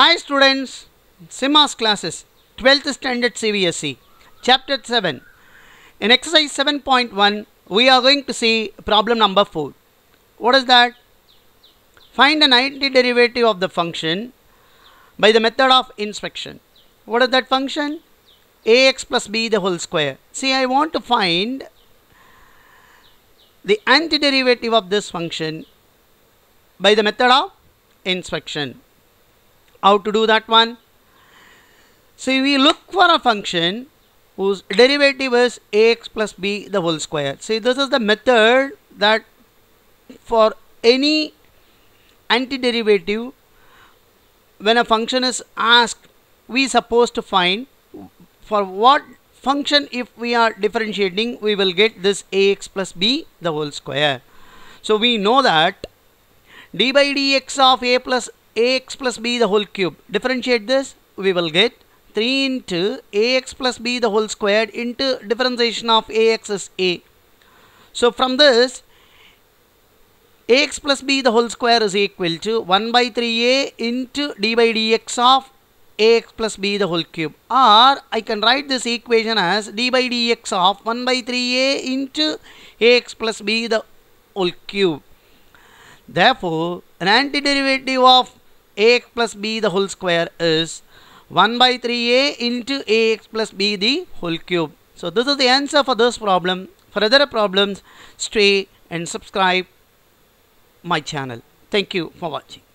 Hi students, SIMAS classes, 12th standard CBSE, chapter 7. In exercise 7.1, we are going to see problem number 4. What is that? Find the 90 derivative of the function by the method of inspection. What is that function? ax plus b the whole square. See, I want to find the antiderivative of this function by the method of inspection how to do that one? So we look for a function whose derivative is ax plus b the whole square. See this is the method that for any antiderivative when a function is asked we supposed to find for what function if we are differentiating we will get this ax plus b the whole square. So we know that d by dx of a plus ax plus b the whole cube. Differentiate this, we will get 3 into ax plus b the whole squared into differentiation of ax is a. So from this, ax plus b the whole square is equal to 1 by 3a into d by dx of ax plus b the whole cube or I can write this equation as d by dx of 1 by 3a into ax plus b the whole cube. Therefore, an antiderivative of ax plus b the whole square is 1 by 3a into ax plus b the whole cube. So this is the answer for this problem. For other problems, stay and subscribe my channel. Thank you for watching.